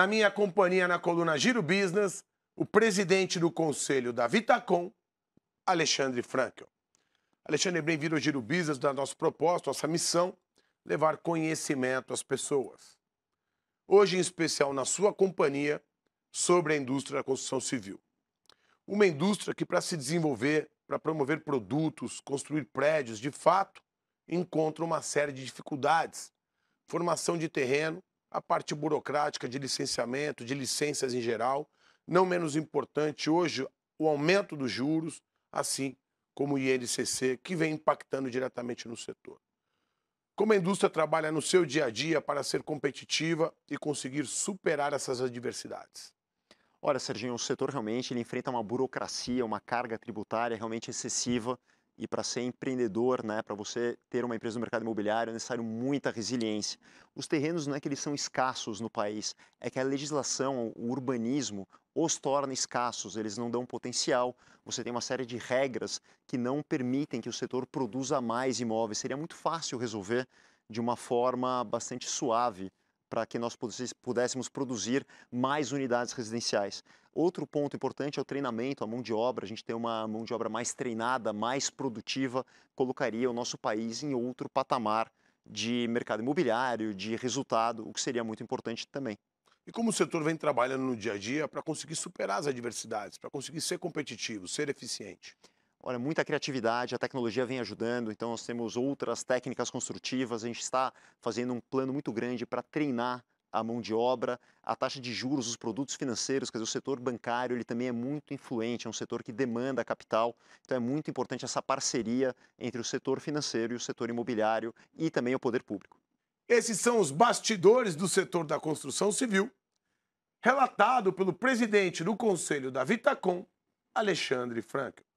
Na minha companhia na coluna Giro Business, o presidente do conselho da Vitacom, Alexandre Frankel. Alexandre bem-vindo ao Giro Business, da nossa proposta, nossa missão, levar conhecimento às pessoas. Hoje, em especial, na sua companhia, sobre a indústria da construção civil. Uma indústria que, para se desenvolver, para promover produtos, construir prédios, de fato, encontra uma série de dificuldades. Formação de terreno, a parte burocrática de licenciamento, de licenças em geral. Não menos importante hoje, o aumento dos juros, assim como o INCC, que vem impactando diretamente no setor. Como a indústria trabalha no seu dia a dia para ser competitiva e conseguir superar essas adversidades? Olha, Serginho, o setor realmente ele enfrenta uma burocracia, uma carga tributária realmente excessiva e para ser empreendedor, né, para você ter uma empresa no mercado imobiliário, é necessário muita resiliência. Os terrenos não é que eles são escassos no país, é que a legislação, o urbanismo, os torna escassos, eles não dão potencial. Você tem uma série de regras que não permitem que o setor produza mais imóveis. Seria muito fácil resolver de uma forma bastante suave para que nós pudéssemos produzir mais unidades residenciais. Outro ponto importante é o treinamento, a mão de obra. A gente tem uma mão de obra mais treinada, mais produtiva, colocaria o nosso país em outro patamar de mercado imobiliário, de resultado, o que seria muito importante também. E como o setor vem trabalhando no dia a dia para conseguir superar as adversidades, para conseguir ser competitivo, ser eficiente? Olha, muita criatividade, a tecnologia vem ajudando, então nós temos outras técnicas construtivas, a gente está fazendo um plano muito grande para treinar a mão de obra, a taxa de juros, os produtos financeiros, quer dizer, o setor bancário ele também é muito influente, é um setor que demanda capital, então é muito importante essa parceria entre o setor financeiro e o setor imobiliário e também o poder público. Esses são os bastidores do setor da construção civil, relatado pelo presidente do Conselho da Vitacom, Alexandre Franca.